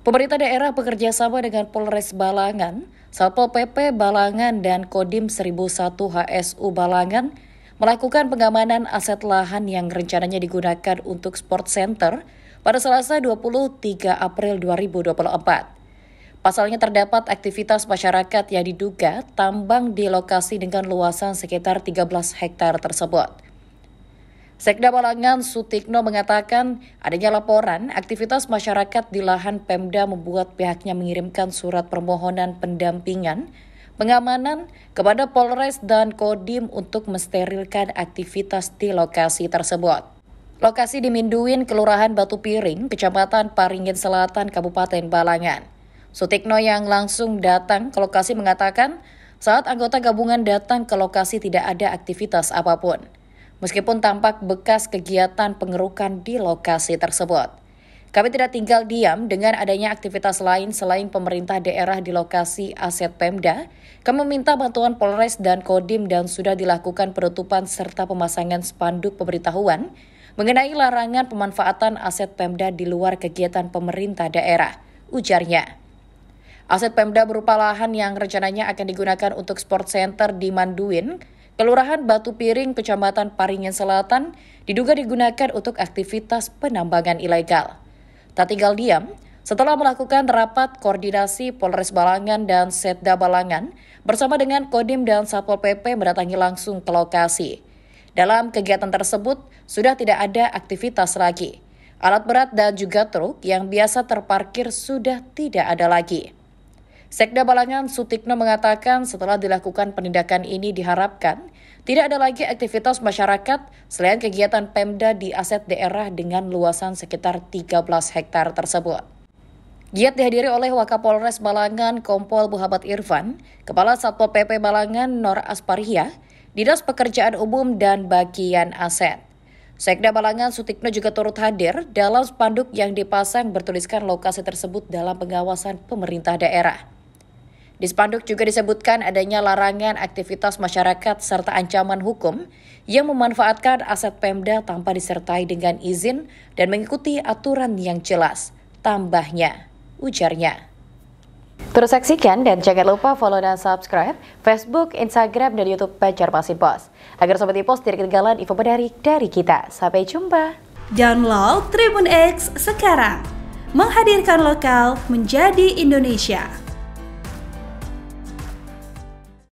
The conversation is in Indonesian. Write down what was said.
Pemerintah daerah bekerja sama dengan Polres Balangan, Satpol PP Balangan, dan Kodim 1001 HSU Balangan melakukan pengamanan aset lahan yang rencananya digunakan untuk sport center pada Selasa 23 April 2024. Pasalnya terdapat aktivitas masyarakat yang diduga tambang di lokasi dengan luasan sekitar 13 hektar tersebut. Sekda Balangan Sutikno mengatakan adanya laporan aktivitas masyarakat di lahan Pemda membuat pihaknya mengirimkan surat permohonan pendampingan pengamanan kepada Polres dan Kodim untuk mensterilkan aktivitas di lokasi tersebut. Lokasi di Minduin, Kelurahan Batu Piring, Kecamatan Paringin Selatan, Kabupaten Balangan. Sutikno yang langsung datang ke lokasi mengatakan saat anggota gabungan datang ke lokasi tidak ada aktivitas apapun meskipun tampak bekas kegiatan pengerukan di lokasi tersebut. Kami tidak tinggal diam dengan adanya aktivitas lain selain pemerintah daerah di lokasi aset Pemda. Kami meminta bantuan Polres dan Kodim dan sudah dilakukan penutupan serta pemasangan spanduk pemberitahuan mengenai larangan pemanfaatan aset Pemda di luar kegiatan pemerintah daerah, ujarnya. Aset Pemda berupa lahan yang rencananya akan digunakan untuk sport center di Manduin, Kelurahan Batu Piring, Kecamatan Paringin Selatan, diduga digunakan untuk aktivitas penambangan ilegal. Tak tinggal diam, setelah melakukan rapat koordinasi Polres Balangan dan Setda Balangan, bersama dengan Kodim dan Satpol PP mendatangi langsung ke lokasi. Dalam kegiatan tersebut, sudah tidak ada aktivitas lagi. Alat berat dan juga truk yang biasa terparkir sudah tidak ada lagi. Sekda Balangan Sutikno mengatakan setelah dilakukan penindakan ini diharapkan tidak ada lagi aktivitas masyarakat selain kegiatan Pemda di aset daerah dengan luasan sekitar 13 hektar tersebut. Giat dihadiri oleh Wakapolres Balangan Kompol Muhammad Irfan, Kepala Satpol PP Balangan Nor Asparia, Dinas Pekerjaan Umum dan Bagian Aset. Sekda Balangan Sutikno juga turut hadir dalam spanduk yang dipasang bertuliskan lokasi tersebut dalam pengawasan pemerintah daerah. Di spanduk juga disebutkan adanya larangan aktivitas masyarakat serta ancaman hukum yang memanfaatkan aset Pemda tanpa disertai dengan izin dan mengikuti aturan yang jelas. Tambahnya, ujarnya. Terus saksikan dan jangan lupa follow dan subscribe Facebook, Instagram, dan Youtube Banjarmasin Bos. Agar Sobat post tidak ketinggalan info menarik dari kita. Sampai jumpa. Download Tribun X sekarang. Menghadirkan lokal menjadi Indonesia.